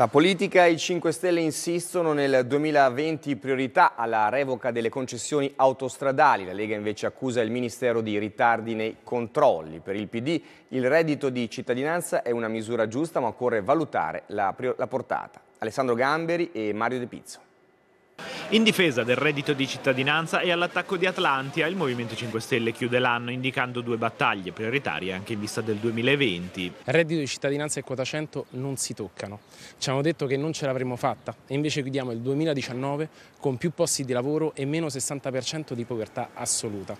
La politica e i 5 Stelle insistono nel 2020 priorità alla revoca delle concessioni autostradali. La Lega invece accusa il Ministero di ritardi nei controlli. Per il PD il reddito di cittadinanza è una misura giusta ma occorre valutare la, la portata. Alessandro Gamberi e Mario De Pizzo. In difesa del reddito di cittadinanza e all'attacco di Atlantia, il Movimento 5 Stelle chiude l'anno indicando due battaglie prioritarie anche in vista del 2020. Reddito di cittadinanza e quota 100 non si toccano. Ci hanno detto che non ce l'avremmo fatta e invece chiudiamo il 2019 con più posti di lavoro e meno 60% di povertà assoluta.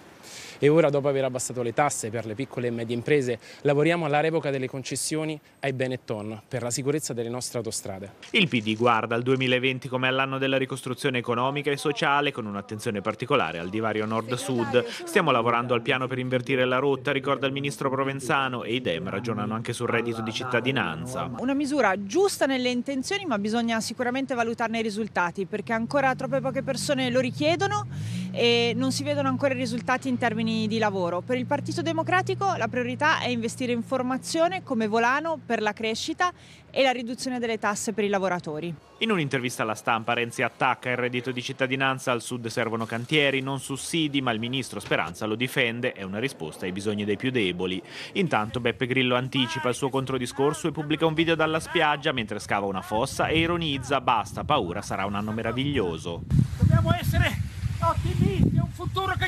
E ora, dopo aver abbassato le tasse per le piccole e medie imprese, lavoriamo alla revoca delle concessioni ai Benetton per la sicurezza delle nostre autostrade. Il PD guarda il 2020 come all'anno della ricostruzione economica economica e sociale con un'attenzione particolare al divario nord-sud. Stiamo lavorando al piano per invertire la rotta, ricorda il ministro Provenzano e idem ragionano anche sul reddito di cittadinanza. Una misura giusta nelle intenzioni ma bisogna sicuramente valutarne i risultati perché ancora troppe poche persone lo richiedono e non si vedono ancora i risultati in termini di lavoro. Per il Partito Democratico la priorità è investire in formazione come volano per la crescita e la riduzione delle tasse per i lavoratori. In un'intervista alla stampa Renzi attacca il reddito di cittadinanza, al sud servono cantieri, non sussidi, ma il ministro Speranza lo difende, è una risposta ai bisogni dei più deboli. Intanto Beppe Grillo anticipa il suo controdiscorso e pubblica un video dalla spiaggia mentre scava una fossa e ironizza basta paura sarà un anno meraviglioso. Dobbiamo essere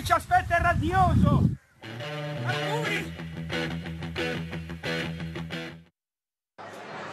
ci aspetta il radioso! Auguri!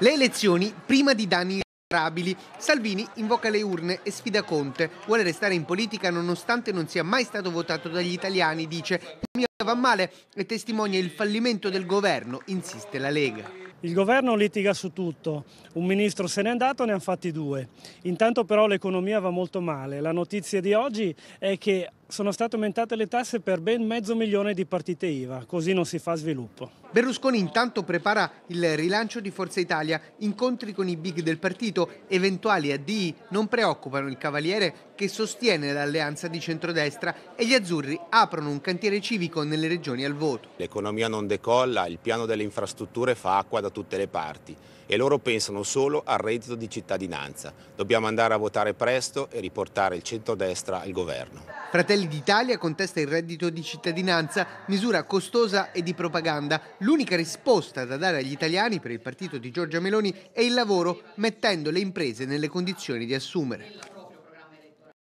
Le elezioni prima di danni irreparabili. Salvini invoca le urne e sfida Conte. Vuole restare in politica nonostante non sia mai stato votato dagli italiani, dice. La Mi va male e testimonia il fallimento del governo, insiste la Lega. Il governo litiga su tutto, un ministro se n'è andato, ne hanno fatti due. Intanto però l'economia va molto male. La notizia di oggi è che sono state aumentate le tasse per ben mezzo milione di partite IVA, così non si fa sviluppo. Berlusconi intanto prepara il rilancio di Forza Italia, incontri con i big del partito, eventuali addii non preoccupano il Cavaliere che sostiene l'alleanza di centrodestra e gli azzurri aprono un cantiere civico nelle regioni al voto. L'economia non decolla, il piano delle infrastrutture fa acqua da tutte le parti e loro pensano solo al reddito di cittadinanza. Dobbiamo andare a votare presto e riportare il centrodestra al governo. Fratelli Fratelli d'Italia contesta il reddito di cittadinanza, misura costosa e di propaganda. L'unica risposta da dare agli italiani per il partito di Giorgia Meloni è il lavoro, mettendo le imprese nelle condizioni di assumere.